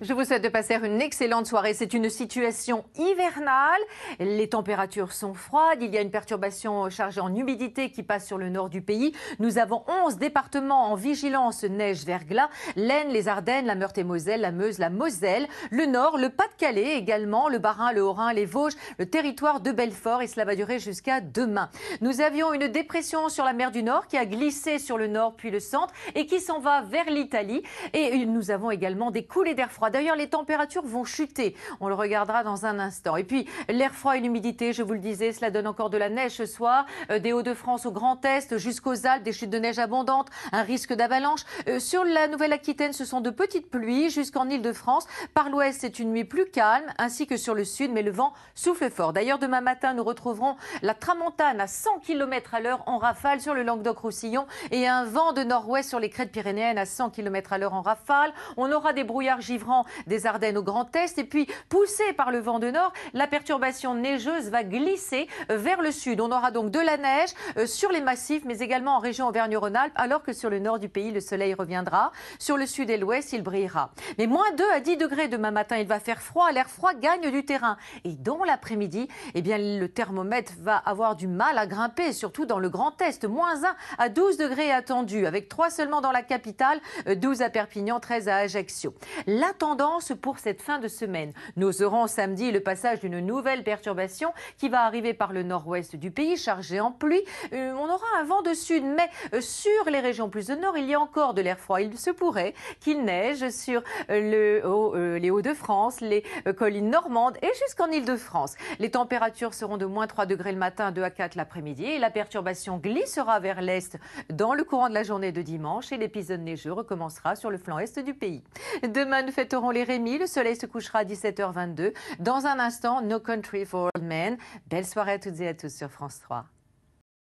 Je vous souhaite de passer une excellente soirée. C'est une situation hivernale. Les températures sont froides. Il y a une perturbation chargée en humidité qui passe sur le nord du pays. Nous avons 11 départements en vigilance neige-verglas. L'Aisne, les Ardennes, la Meurthe-et-Moselle, la Meuse, la Moselle, le Nord, le Pas-de-Calais également, le Barin, le Haut-Rhin, les Vosges, le territoire de Belfort. Et cela va durer jusqu'à demain. Nous avions une dépression sur la mer du Nord qui a glissé sur le nord puis le centre et qui s'en va vers l'Italie. Et nous avons également des coulées d'air froid D'ailleurs, les températures vont chuter. On le regardera dans un instant. Et puis, l'air froid et l'humidité, je vous le disais, cela donne encore de la neige ce soir. Euh, des Hauts-de-France au Grand Est jusqu'aux Alpes, des chutes de neige abondantes, un risque d'avalanche. Euh, sur la Nouvelle-Aquitaine, ce sont de petites pluies jusqu'en Île-de-France. Par l'ouest, c'est une nuit plus calme, ainsi que sur le sud, mais le vent souffle fort. D'ailleurs, demain matin, nous retrouverons la tramontane à 100 km à l'heure en rafale sur le Languedoc-Roussillon et un vent de nord-ouest sur les crêtes pyrénéennes à 100 km à l'heure en rafale. On aura des brouillards givrants des Ardennes au Grand Est. Et puis, poussée par le vent de nord, la perturbation neigeuse va glisser euh, vers le sud. On aura donc de la neige euh, sur les massifs, mais également en région Auvergne-Rhône-Alpes, alors que sur le nord du pays, le soleil reviendra. Sur le sud et l'ouest, il brillera. Mais moins 2 à 10 degrés demain matin, il va faire froid. L'air froid gagne du terrain. Et dans l'après-midi, eh bien, le thermomètre va avoir du mal à grimper, surtout dans le Grand Est. Moins 1 à 12 degrés attendus, avec 3 seulement dans la capitale, 12 euh, à Perpignan, 13 à Ajaccio tendance pour cette fin de semaine. Nous aurons samedi le passage d'une nouvelle perturbation qui va arriver par le nord-ouest du pays, chargée en pluie. Euh, on aura un vent de sud, mais euh, sur les régions plus au nord, il y a encore de l'air froid. Il se pourrait qu'il neige sur euh, le, les Hauts-de-France, les collines normandes et jusqu'en ile de france Les températures seront de moins 3 degrés le matin, 2 à 4 l'après-midi et la perturbation glissera vers l'est dans le courant de la journée de dimanche et l'épisode neigeux recommencera sur le flanc est du pays. Demain, nous fêtons seront les Rémi, Le soleil se couchera à 17h22. Dans un instant, No Country for Old Men. Belle soirée à toutes et à tous sur France 3.